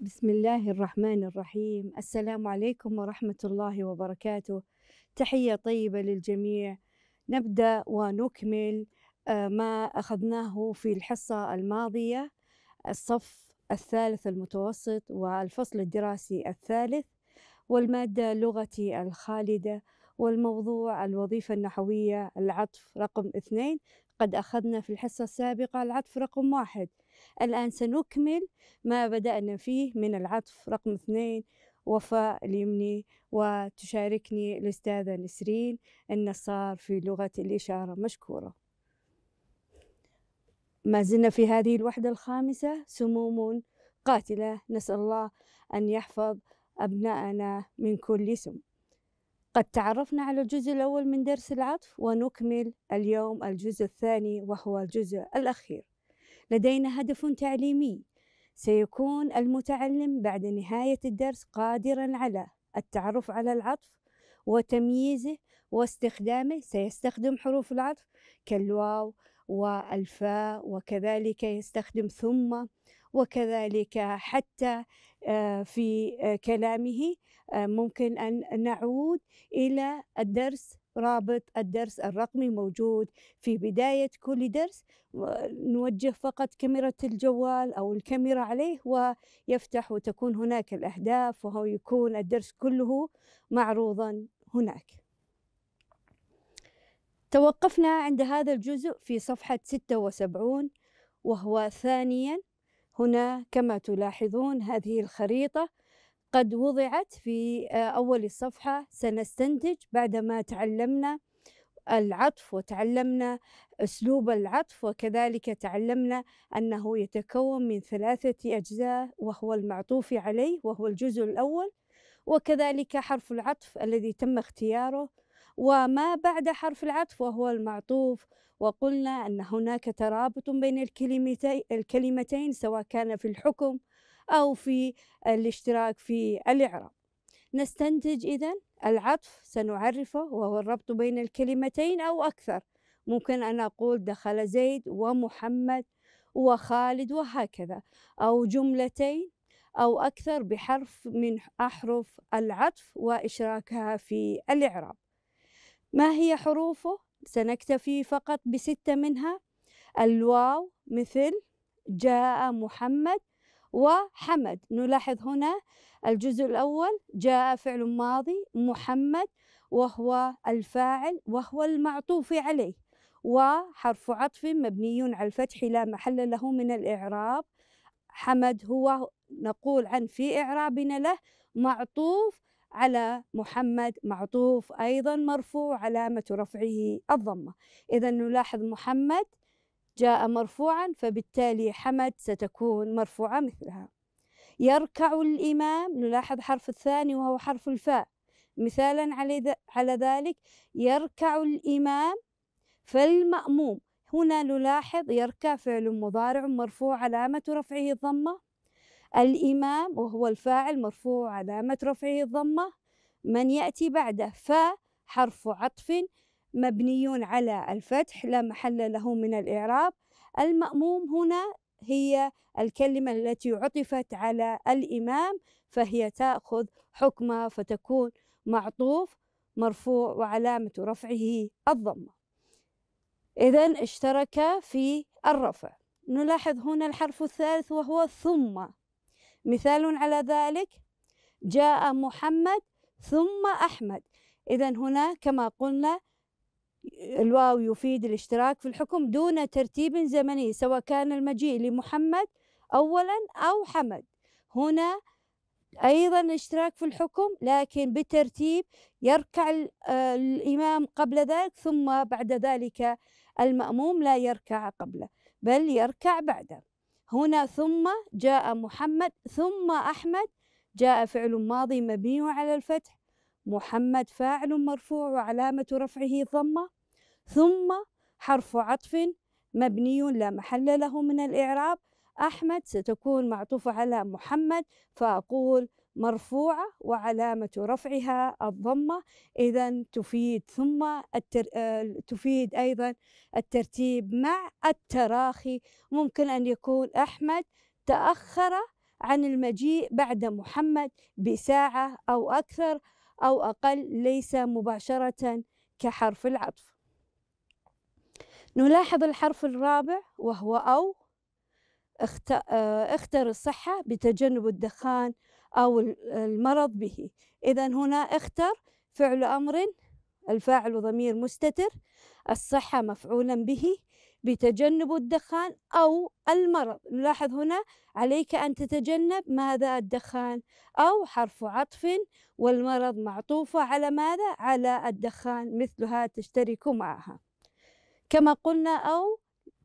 بسم الله الرحمن الرحيم السلام عليكم ورحمة الله وبركاته تحية طيبة للجميع نبدأ ونكمل آه، ما أخذناه في الحصة الماضية الصف الثالث المتوسط والفصل الدراسي الثالث والمادة لغتي الخالدة والموضوع الوظيفة النحوية العطف رقم اثنين قد أخذنا في الحصة السابقة العطف رقم واحد الآن سنكمل ما بدأنا فيه من العطف رقم اثنين وفاء اليمني وتشاركني الأستاذة نسرين النصار في لغة الإشارة مشكورة ما زلنا في هذه الوحدة الخامسة سموم قاتلة نسأل الله أن يحفظ أبناءنا من كل سم قد تعرفنا على الجزء الأول من درس العطف ونكمل اليوم الجزء الثاني وهو الجزء الأخير لدينا هدف تعليمي سيكون المتعلم بعد نهاية الدرس قادرا على التعرف على العطف وتمييزه واستخدامه سيستخدم حروف العطف كالواو والفاء وكذلك يستخدم ثم وكذلك حتى آه، في آه، كلامه آه، ممكن ان نعود الى الدرس رابط الدرس الرقمي موجود في بداية كل درس نوجه فقط كاميرا الجوال أو الكاميرا عليه ويفتح وتكون هناك الأهداف وهو يكون الدرس كله معروضا هناك توقفنا عند هذا الجزء في صفحة 76 وهو ثانيا هنا كما تلاحظون هذه الخريطة قد وضعت في آه، أول الصفحة سنستنتج بعدما تعلمنا العطف وتعلمنا أسلوب العطف وكذلك تعلمنا أنه يتكون من ثلاثة أجزاء وهو المعطوف عليه وهو الجزء الأول وكذلك حرف العطف الذي تم اختياره وما بعد حرف العطف وهو المعطوف وقلنا أن هناك ترابط بين الكلمتين, الكلمتين سواء كان في الحكم أو في الاشتراك في الإعراب نستنتج إذا العطف سنعرفه وهو الربط بين الكلمتين أو أكثر ممكن أن أقول دخل زيد ومحمد وخالد وهكذا أو جملتين أو أكثر بحرف من أحرف العطف وإشراكها في الإعراب ما هي حروفه؟ سنكتفي فقط بستة منها الواو مثل جاء محمد وحمد نلاحظ هنا الجزء الأول جاء فعل ماضي محمد وهو الفاعل وهو المعطوف عليه وحرف عطف مبني على الفتح لا محل له من الإعراب حمد هو نقول عن في إعرابنا له معطوف على محمد معطوف أيضا مرفوع علامة رفعه الضمة إذا نلاحظ محمد جاء مرفوعا فبالتالي حمد ستكون مرفوعة مثلها يركع الإمام نلاحظ حرف الثاني وهو حرف الفاء مثالا على ذلك يركع الإمام فالمأموم هنا نلاحظ يركع فعل مضارع مرفوع علامة رفعه الضمة الإمام وهو الفاعل مرفوع علامة رفعه الضمة من يأتي بعده ف حرف عطف مبني على الفتح لا محل له من الإعراب المأموم هنا هي الكلمة التي عطفت على الإمام فهي تأخذ حكمه فتكون معطوف مرفوع وعلامة رفعه الضمة إذا اشترك في الرفع نلاحظ هنا الحرف الثالث وهو ثم مثال على ذلك جاء محمد ثم أحمد إذا هنا كما قلنا الواو يفيد الاشتراك في الحكم دون ترتيب زمني سواء كان المجيء لمحمد أولا أو حمد هنا أيضا الاشتراك في الحكم لكن بترتيب يركع آه، الإمام قبل ذلك ثم بعد ذلك المأموم لا يركع قبله بل يركع بعده هنا ثم جاء محمد ثم أحمد جاء فعل ماضي مبني على الفتح محمد فاعل مرفوع وعلامة رفعه ضمة ثم حرف عطف مبني لا محل له من الإعراب أحمد ستكون معطوفة على محمد فأقول مرفوعة وعلامة رفعها الضمة إذا تفيد ثم التر... آه، تفيد أيضا الترتيب مع التراخي ممكن أن يكون أحمد تأخر عن المجيء بعد محمد بساعة أو أكثر أو أقل ليس مباشرة كحرف العطف نلاحظ الحرف الرابع وهو أو آه، اختر الصحة بتجنب الدخان أو المرض به إذا هنا اختر فعل أمر الفاعل ضمير مستتر الصحة مفعولا به بتجنب الدخان أو المرض نلاحظ هنا عليك أن تتجنب ماذا الدخان أو حرف عطف والمرض معطوفة على ماذا على الدخان مثلها تشترك معها كما قلنا أو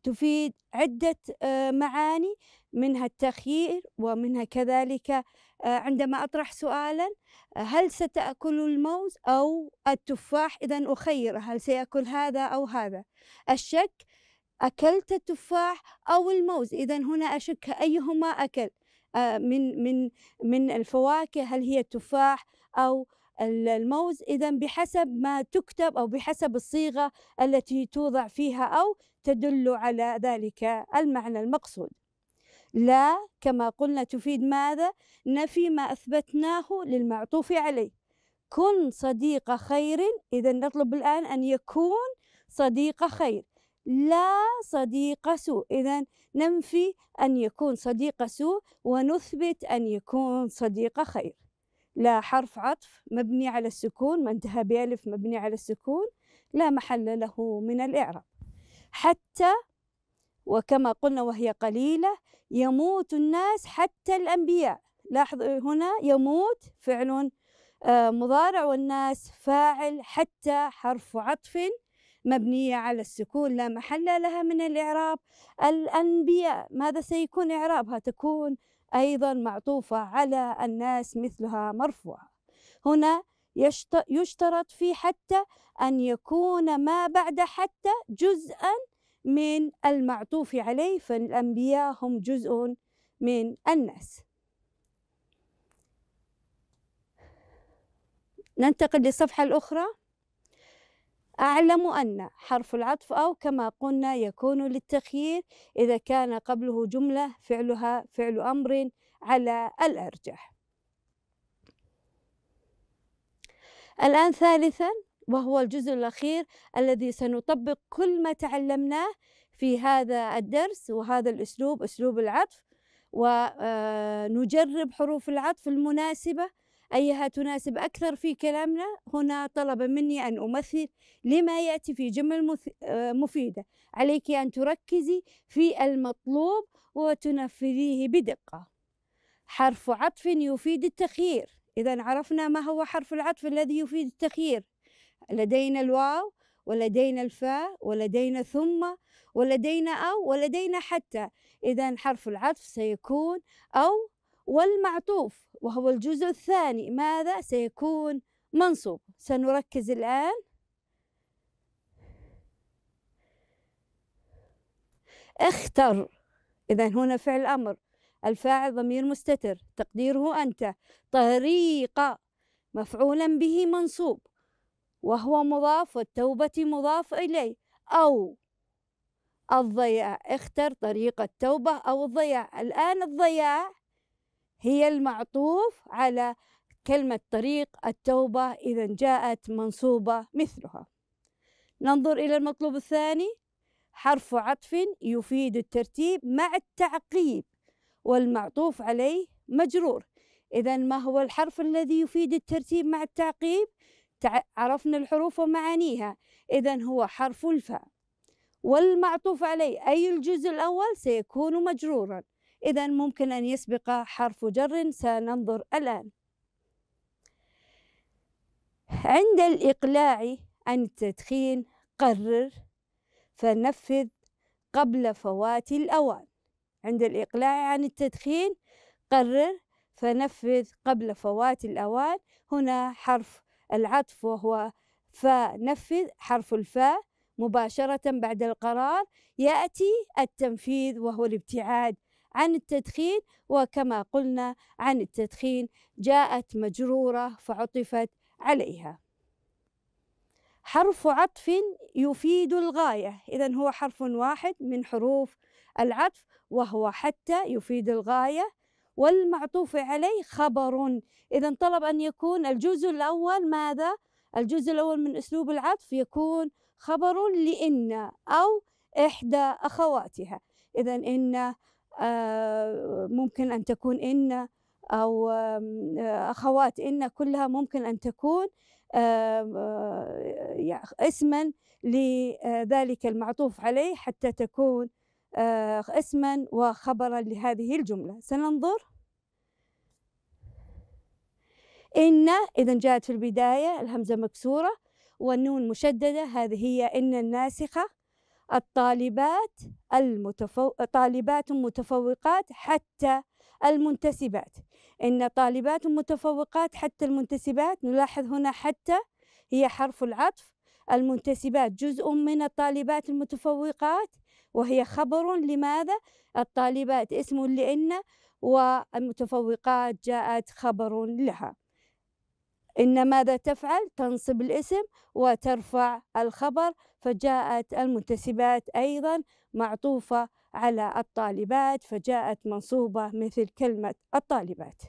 تفيد عدة آه، معاني منها التخيير ومنها كذلك آه، عندما أطرح سؤالا هل ستأكل الموز أو التفاح إذا أخير هل سيأكل هذا أو هذا الشك أكلت التفاح أو الموز إذا هنا أشك أيهما أكل آه، من من من الفواكه هل هي التفاح أو الموز إذا بحسب ما تكتب أو بحسب الصيغة التي توضع فيها أو تدل على ذلك المعنى المقصود لا كما قلنا تفيد ماذا نفي ما أثبتناه للمعطوف عليه كن صديق خير إذا نطلب الآن أن يكون صديق خير لا صديق سوء إذا ننفي أن يكون صديق سوء ونثبت أن يكون صديق خير لا حرف عطف مبني على السكون ما انتهى بألف مبني على السكون لا محل له من الإعراب حتى وكما قلنا وهي قليلة يموت الناس حتى الأنبياء لاحظ هنا يموت فعل آه، مضارع والناس فاعل حتى حرف عطف مبنية على السكون لا محل لها من الإعراب الأنبياء ماذا سيكون إعرابها تكون أيضا معطوفة على الناس مثلها مرفوعة هنا يشترط في حتى أن يكون ما بعد حتى جزءا من المعطوف عليه فالأنبياء هم جزء من الناس ننتقل للصفحة الأخرى أعلم أن حرف العطف أو كما قلنا يكون للتخيير إذا كان قبله جملة فعلها فعل أمر على الأرجح الآن ثالثا وهو الجزء الأخير الذي سنطبق كل ما تعلمناه في هذا الدرس وهذا الأسلوب أسلوب العطف ونجرب آه، حروف العطف المناسبة أيها تناسب أكثر في كلامنا هنا طلب مني أن أمثل لما يأتي في جمل آه، مفيدة عليك أن تركزي في المطلوب وتنفذيه بدقة حرف عطف يفيد التخيير إذا عرفنا ما هو حرف العطف الذي يفيد التخيير لدينا الواو ولدينا الفاء ولدينا ثم ولدينا أو ولدينا حتى إذا حرف العطف سيكون أو والمعطوف وهو الجزء الثاني ماذا سيكون منصوب سنركز الآن اختر إذا هنا فعل أمر الفاعل ضمير مستتر تقديره أنت طريقة مفعولا به منصوب وهو مضاف والتوبة مضاف إليه أو الضياع اختر طريق التوبة أو الضياع الآن الضياع هي المعطوف على كلمة طريق التوبة إذا جاءت منصوبة مثلها ننظر إلى المطلوب الثاني حرف عطف يفيد الترتيب مع التعقيب والمعطوف عليه مجرور إذا ما هو الحرف الذي يفيد الترتيب مع التعقيب؟ عرفنا الحروف ومعانيها إذا هو حرف الفاء والمعطوف عليه أي الجزء الأول سيكون مجرورا إذا ممكن أن يسبق حرف جر سننظر الآن عند الإقلاع عن التدخين قرر فنفذ قبل فوات الأوان عند الإقلاع عن التدخين قرر فنفذ قبل فوات الأوان هنا حرف العطف وهو فنفذ حرف الفاء مباشرة بعد القرار يأتي التنفيذ وهو الابتعاد عن التدخين وكما قلنا عن التدخين جاءت مجرورة فعطفت عليها حرف عطف يفيد الغاية إذا هو حرف واحد من حروف العطف وهو حتى يفيد الغاية والمعطوف عليه خبر إذا طلب أن يكون الجزء الأول ماذا؟ الجزء الأول من أسلوب العطف يكون خبر لإن أو إحدى أخواتها إذا إن آه، ممكن أن تكون إن أو آه، أخوات إن كلها ممكن أن تكون آه، اسما لذلك المعطوف عليه حتى تكون اسما وخبرا لهذه الجملة سننظر إن إذا جاءت في البداية الهمزة مكسورة والنون مشددة هذه هي إن الناسخة الطالبات المتفو... طالبات متفوقات حتى المنتسبات إن طالبات متفوقات حتى المنتسبات نلاحظ هنا حتى هي حرف العطف المنتسبات جزء من الطالبات المتفوقات وهي خبر لماذا الطالبات اسم لإن والمتفوقات جاءت خبر لها إن ماذا تفعل؟ تنصب الاسم وترفع الخبر فجاءت المنتسبات أيضا معطوفة على الطالبات فجاءت منصوبة مثل كلمة الطالبات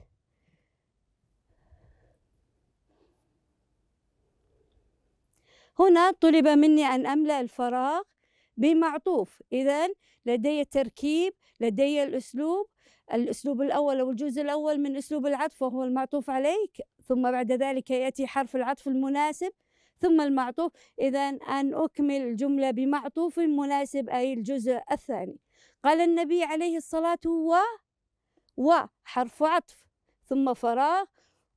هنا طلب مني أن أملأ الفراغ بمعطوف إذا لدي تركيب لدي الأسلوب الأسلوب الأول أو الجزء الأول من أسلوب العطف وهو المعطوف عليك ثم بعد ذلك يأتي حرف العطف المناسب ثم المعطوف إذا أن أكمل الجملة بمعطوف مناسب أي الجزء الثاني قال النبي عليه الصلاة و و حرف عطف ثم فراغ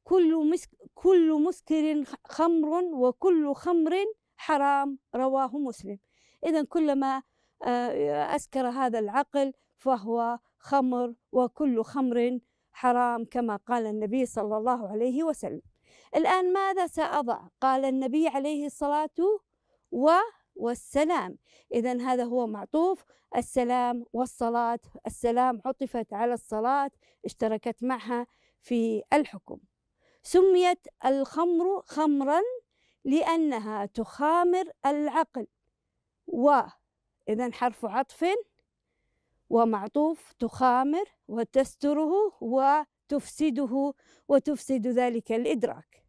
كل مسك كل مسكر خمر وكل خمر حرام رواه مسلم إذا كلما آه، أسكر هذا العقل فهو خمر وكل خمر حرام كما قال النبي صلى الله عليه وسلم الآن ماذا سأضع قال النبي عليه الصلاة و والسلام إذا هذا هو معطوف السلام والصلاة السلام عطفت على الصلاة اشتركت معها في الحكم سميت الخمر خمرا لأنها تخامر العقل و إذا حرف عطف ومعطوف تخامر وتستره وتفسده وتفسد ذلك الإدراك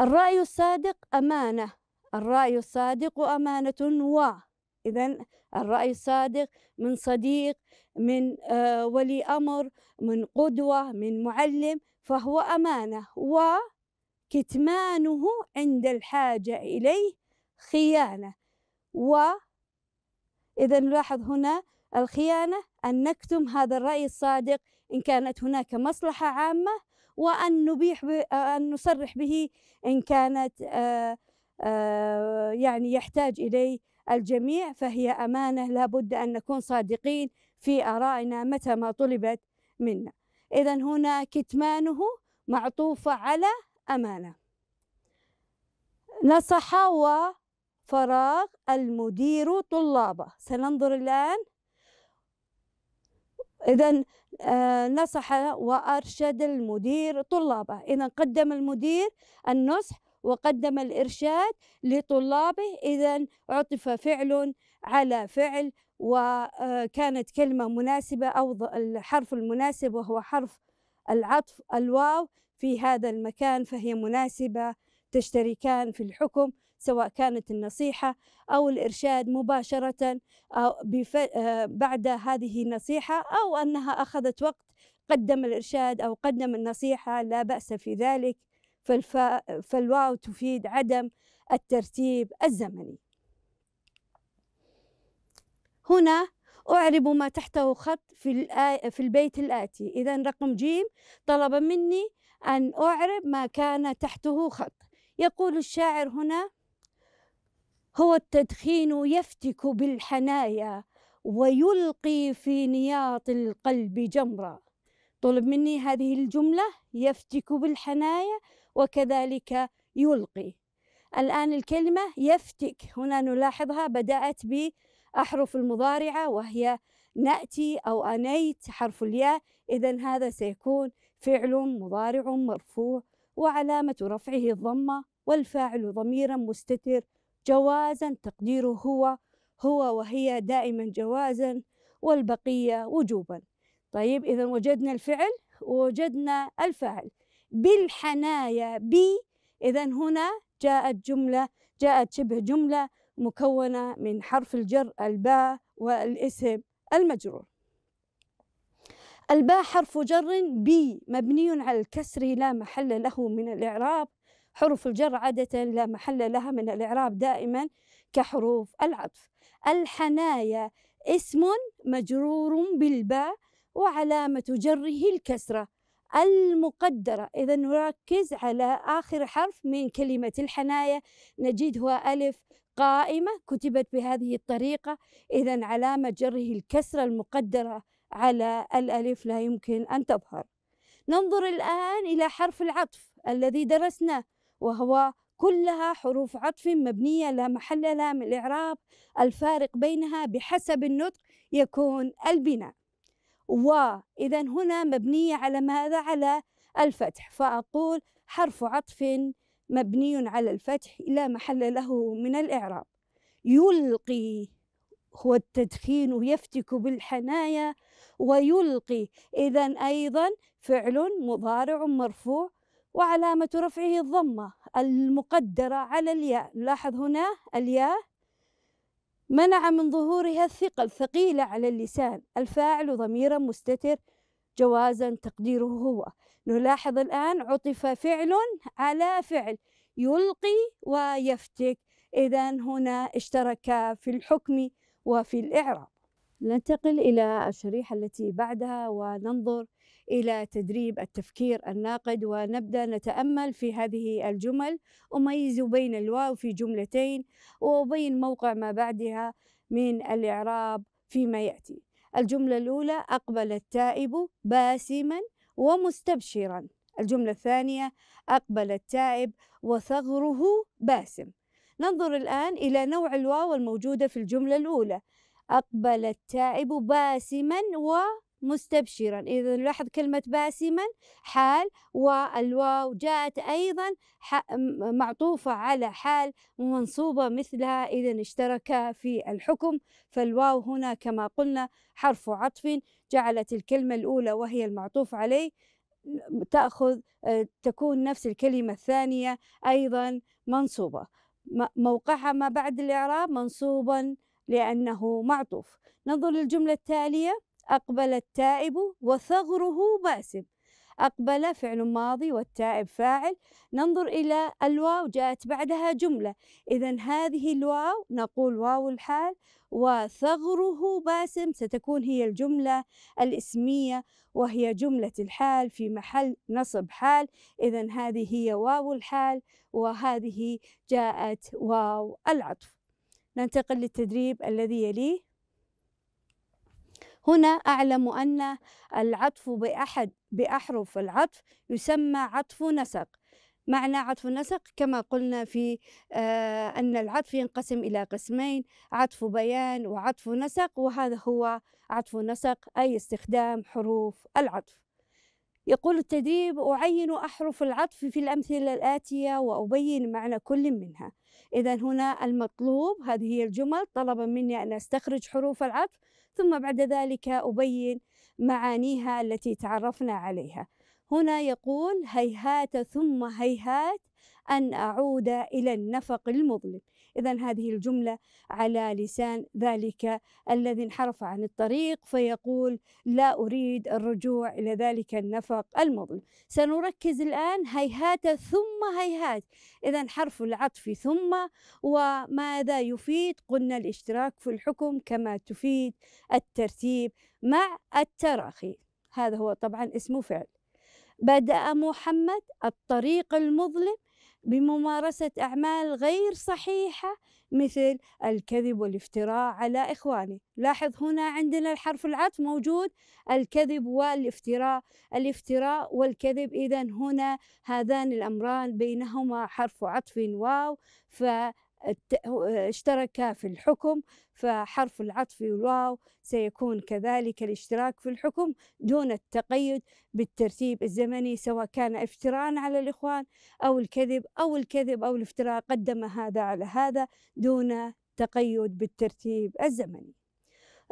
الرأي الصادق أمانة الرأي الصادق أمانة و إذا الرأي الصادق من صديق من آه، ولي أمر من قدوة من معلم فهو أمانة وكتمانه عند الحاجة إليه خيانة و إذا نلاحظ هنا الخيانة أن نكتم هذا الرأي الصادق إن كانت هناك مصلحة عامة وأن نبيح أن نصرح به إن كانت آه، آه، يعني يحتاج إليه الجميع فهي أمانة لابد أن نكون صادقين في آرائنا متى ما طلبت منا إذا هنا كتمانه معطوفة على أمانة نصح وفراغ المدير طلابه سننظر الآن إذا آه، نصح وأرشد المدير طلابه إذا قدم المدير النصح وقدم الإرشاد لطلابه إذا عطف فعل على فعل وكانت آه، كلمة مناسبة أو الحرف المناسب وهو حرف العطف الواو في هذا المكان فهي مناسبة تشتركان في الحكم سواء كانت النصيحة أو الإرشاد مباشرة أو بف... آه، بعد هذه النصيحة أو أنها أخذت وقت قدم الإرشاد أو قدم النصيحة لا بأس في ذلك فالف... فالواو تفيد عدم الترتيب الزمني هنا أعرب ما تحته خط في, في البيت الآتي إذا رقم جيم طلب مني أن أعرب ما كان تحته خط يقول الشاعر هنا هو التدخين يفتك بالحنايا ويلقي في نياط القلب جمرا طلب مني هذه الجملة يفتك بالحنايا وكذلك يلقي الآن الكلمة يفتك هنا نلاحظها بدأت بأحرف المضارعة وهي نأتي أو أنيت حرف الياء إذا هذا سيكون فعل مضارع مرفوع وعلامة رفعه الضمة والفاعل ضميرا مستتر جوازا تقديره هو هو وهي دائما جوازا والبقية وجوبا طيب إذا وجدنا الفعل ووجدنا الفاعل بالحنايا بي إذا هنا جاءت جملة جاءت شبه جملة مكونة من حرف الجر الباء والاسم المجرور الباء حرف جر بي مبني على الكسر لا محل له من الإعراب حروف الجر عادة لا محل لها من الإعراب دائما كحروف العطف الحنايا اسم مجرور بالباء وعلامة جره الكسرة المقدرة إذا نركز على آخر حرف من كلمة الحناية نجدها ألف قائمة كتبت بهذه الطريقة إذا علامة جره الكسرة المقدرة على الألف لا يمكن أن تظهر ننظر الآن إلى حرف العطف الذي درسناه وهو كلها حروف عطف مبنية لا محل لها من الإعراب الفارق بينها بحسب النطق يكون البناء وإذا هنا مبنية على ماذا؟ على الفتح فأقول حرف عطف مبني على الفتح لا محل له من الإعراب يلقي هو التدخين يفتك بالحنايا ويلقي إذا أيضا فعل مضارع مرفوع وعلامة رفعه الضمة المقدرة على الياء لاحظ هنا الياء منع من ظهورها الثقل ثقيلة على اللسان الفاعل ضميرا مستتر جوازا تقديره هو نلاحظ الآن عطف فعل على فعل يلقي ويفتك إذا هنا اشترك في الحكم وفي الإعراب ننتقل إلى الشريحة التي بعدها وننظر الى تدريب التفكير الناقد ونبدا نتامل في هذه الجمل اميز بين الواو في جملتين وابين موقع ما بعدها من الاعراب فيما ياتي الجمله الاولى اقبل التائب باسما ومستبشرا الجمله الثانيه اقبل التائب وثغره باسم ننظر الان الى نوع الواو الموجوده في الجمله الاولى أقبل التائب باسما مستبشرا إذا نلاحظ كلمة باسما حال والواو جاءت أيضا معطوفة على حال ومنصوبة مثلها إذا اشتركا في الحكم فالواو هنا كما قلنا حرف عطف جعلت الكلمة الأولى وهي المعطوف عليه تأخذ آه، تكون نفس الكلمة الثانية أيضا منصوبة موقعها ما بعد الإعراب منصوبا لأنه معطوف ننظر للجملة التالية أقبل التائب وثغره بأسب أقبل فعل ماضي والتائب فاعل ننظر إلى الواو جاءت بعدها جملة إذا هذه الواو نقول واو الحال وثغره باسم ستكون هي الجملة الإسمية وهي جملة الحال في محل نصب حال إذا هذه هي واو الحال وهذه جاءت واو العطف ننتقل للتدريب الذي يليه هنا أعلم أن العطف بأحد بأحرف العطف يسمى عطف نسق معنى عطف النسق كما قلنا في آه، أن العطف ينقسم إلى قسمين عطف بيان وعطف نسق وهذا هو عطف نسق أي استخدام حروف العطف يقول التدريب أعين أحرف العطف في الأمثلة الآتية وأبين معنى كل منها إذا هنا المطلوب هذه هي الجمل طلب مني أن أستخرج حروف العطف ثم بعد ذلك أبين معانيها التي تعرفنا عليها هنا يقول هيهات ثم هيهات أن أعود إلى النفق المظلم إذا هذه الجملة على لسان ذلك الذي انحرف عن الطريق فيقول لا أريد الرجوع إلى ذلك النفق المظلم سنركز الآن هيهات ثم هيهات إذا حرف العطف ثم وماذا يفيد قلنا الاشتراك في الحكم كما تفيد الترتيب مع التراخي هذا هو طبعا اسمه فعل بدأ محمد الطريق المظلم بممارسة أعمال غير صحيحة مثل الكذب والافتراء على إخواني لاحظ هنا عندنا الحرف العطف موجود الكذب والافتراء الافتراء والكذب إذا هنا هذان الأمران بينهما حرف عطف واو ف اشترك في الحكم فحرف العطف الواو سيكون كذلك الاشتراك في الحكم دون التقيد بالترتيب الزمني سواء كان افتراء على الإخوان أو الكذب أو الكذب أو الافتراء قدم هذا على هذا دون تقيد بالترتيب الزمني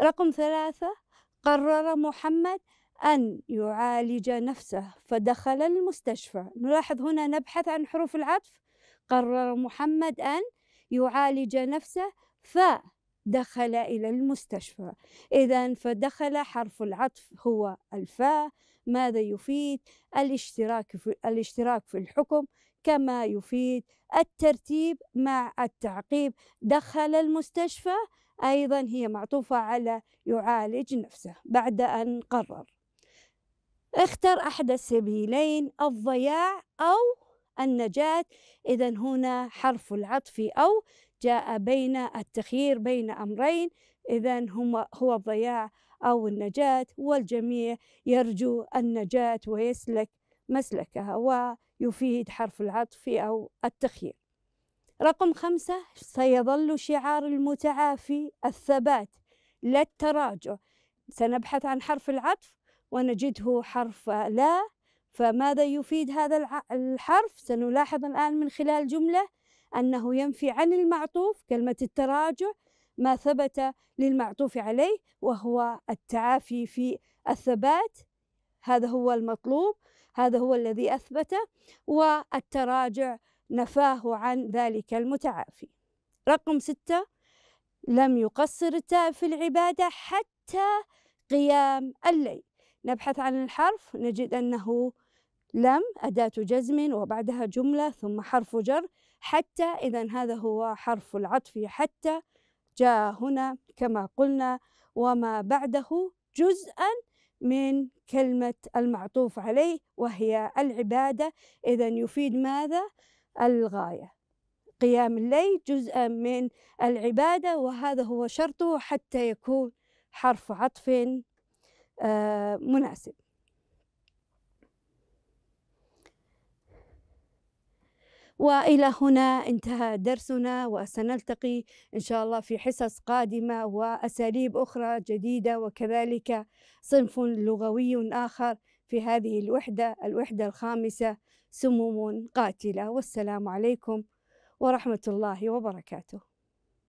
رقم ثلاثة قرر محمد أن يعالج نفسه فدخل المستشفى نلاحظ هنا نبحث عن حروف العطف قرر محمد أن يعالج نفسه ف دخل إلى المستشفى إذا فدخل حرف العطف هو الفاء ماذا يفيد الاشتراك في, الاشتراك في الحكم كما يفيد الترتيب مع التعقيب دخل المستشفى أيضا هي معطوفة على يعالج نفسه بعد أن قرر اختر أحد السبيلين الضياع أو النجاة إذا هنا حرف العطف أو جاء بين التخيير بين أمرين إذا هما هو الضياع أو النجاة والجميع يرجو النجاة ويسلك مسلكها ويفيد حرف العطف أو التخيير رقم خمسة سيظل شعار المتعافي الثبات لا التراجع سنبحث عن حرف العطف ونجده حرف لا فماذا يفيد هذا الحرف سنلاحظ الآن من خلال جملة أنه ينفي عن المعطوف كلمة التراجع ما ثبت للمعطوف عليه وهو التعافي في الثبات هذا هو المطلوب هذا هو الذي أثبته والتراجع نفاه عن ذلك المتعافي رقم ستة لم يقصر التاء في العبادة حتى قيام الليل نبحث عن الحرف نجد أنه لم أداة جزم وبعدها جملة ثم حرف جر حتى إذا هذا هو حرف العطف حتى جاء هنا كما قلنا وما بعده جزءا من كلمة المعطوف عليه وهي العبادة إذا يفيد ماذا؟ الغاية قيام الليل جزءا من العبادة وهذا هو شرطه حتى يكون حرف عطف آه، مناسب والى هنا انتهى درسنا وسنلتقي ان شاء الله في حصص قادمه واساليب اخرى جديده وكذلك صنف لغوي اخر في هذه الوحده الوحده الخامسه سموم قاتله والسلام عليكم ورحمه الله وبركاته